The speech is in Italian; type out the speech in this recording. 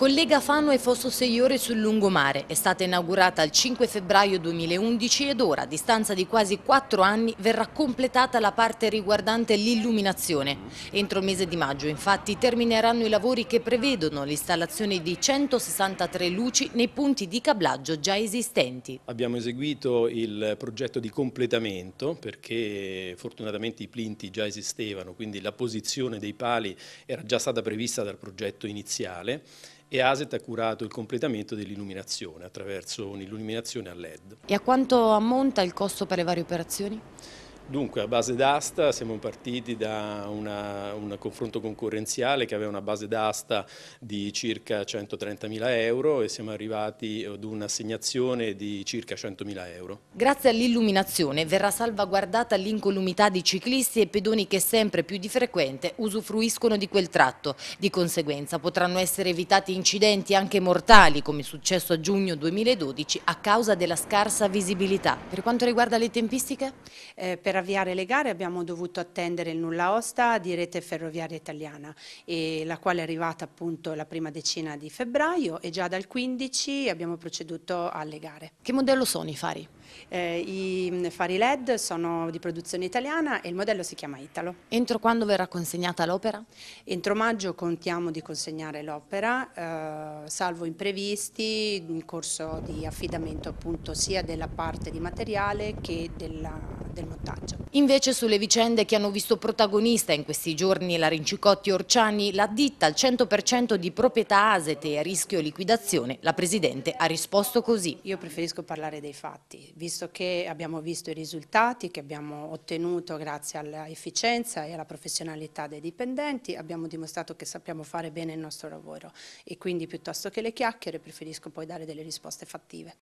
collega Fano e Fosso Seiore sul lungomare. È stata inaugurata il 5 febbraio 2011 ed ora, a distanza di quasi quattro anni, verrà completata la parte riguardante l'illuminazione. Entro il mese di maggio, infatti, termineranno i lavori che prevedono l'installazione di 163 luci nei punti di cablaggio già esistenti. Abbiamo eseguito il progetto di completamento perché fortunatamente i plinti già esistevano, quindi la posizione dei pali era già stata prevista dal progetto iniziale e ASET ha curato il completamento dell'illuminazione attraverso un'illuminazione a LED. E a quanto ammonta il costo per le varie operazioni? Dunque, a base d'asta siamo partiti da un confronto concorrenziale che aveva una base d'asta di circa 130.000 euro e siamo arrivati ad un'assegnazione di circa 100.000 euro. Grazie all'illuminazione verrà salvaguardata l'incolumità di ciclisti e pedoni che sempre più di frequente usufruiscono di quel tratto. Di conseguenza potranno essere evitati incidenti anche mortali, come è successo a giugno 2012, a causa della scarsa visibilità. Per quanto riguarda le tempistiche? Eh, per avviare le gare abbiamo dovuto attendere il nulla osta di rete ferroviaria italiana, la quale è arrivata appunto la prima decina di febbraio e già dal 15 abbiamo proceduto alle gare. Che modello sono i fari? Eh, I mm, fari LED sono di produzione italiana e il modello si chiama Italo. Entro quando verrà consegnata l'opera? Entro maggio contiamo di consegnare l'opera, eh, salvo imprevisti in corso di affidamento appunto sia della parte di materiale che della, del montaggio. Invece sulle vicende che hanno visto protagonista in questi giorni la Rincicotti Orciani, la ditta al 100% di proprietà ASET e a rischio liquidazione, la Presidente ha risposto così. Io preferisco parlare dei fatti, visto che abbiamo visto i risultati che abbiamo ottenuto grazie all'efficienza e alla professionalità dei dipendenti, abbiamo dimostrato che sappiamo fare bene il nostro lavoro e quindi piuttosto che le chiacchiere preferisco poi dare delle risposte fattive.